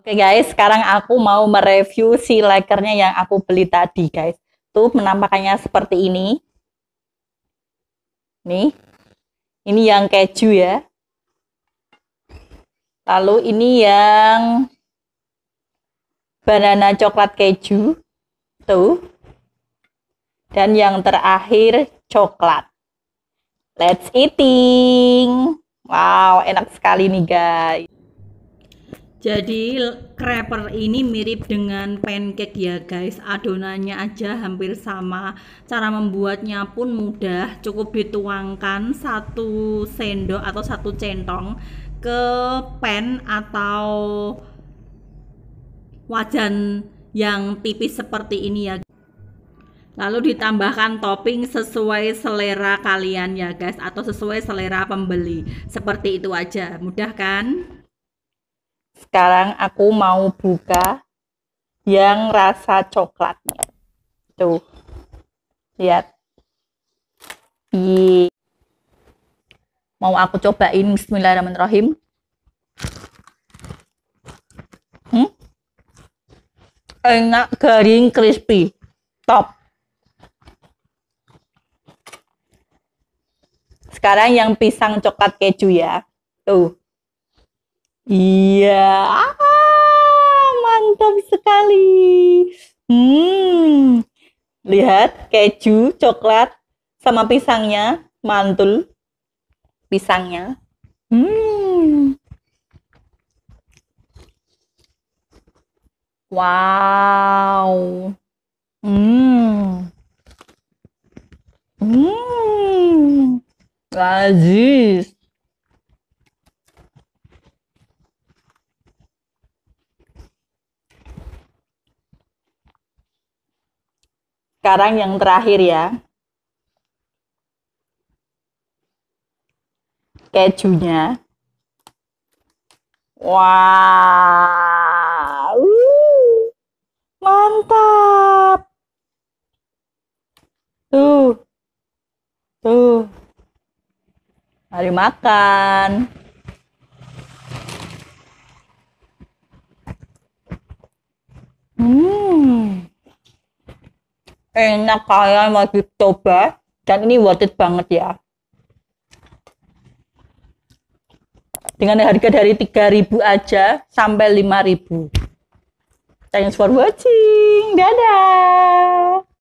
Oke okay guys, sekarang aku mau mereview si lekernya yang aku beli tadi guys. Tuh penampakannya seperti ini. Nih, ini yang keju ya. Lalu ini yang banana coklat keju. Tuh. Dan yang terakhir coklat. Let's eating. Wow, enak sekali nih guys. Jadi creper ini mirip dengan pancake ya guys. Adonannya aja hampir sama. Cara membuatnya pun mudah. Cukup dituangkan satu sendok atau satu centong ke pan atau wajan yang tipis seperti ini ya. Lalu ditambahkan topping sesuai selera kalian ya guys atau sesuai selera pembeli. Seperti itu aja. Mudah kan? Sekarang aku mau buka yang rasa coklat. Tuh. Lihat. Ye. Mau aku cobain bismillahirrahmanirrahim. Hmm? Enak, garing, crispy. Top. Sekarang yang pisang coklat keju ya. Tuh. Iya, ah, mantap sekali. Hmm, lihat keju, coklat, sama pisangnya, mantul. Pisangnya. Hmm. Wow. Hmm. Hmm. Lazis. Sekarang yang terakhir ya. Kejunya. Wow. mantap. Tuh. Tuh. Mari makan. enak kalian wajib coba dan ini worth it banget ya dengan harga dari 3000 aja sampai 5000 thanks for watching dadah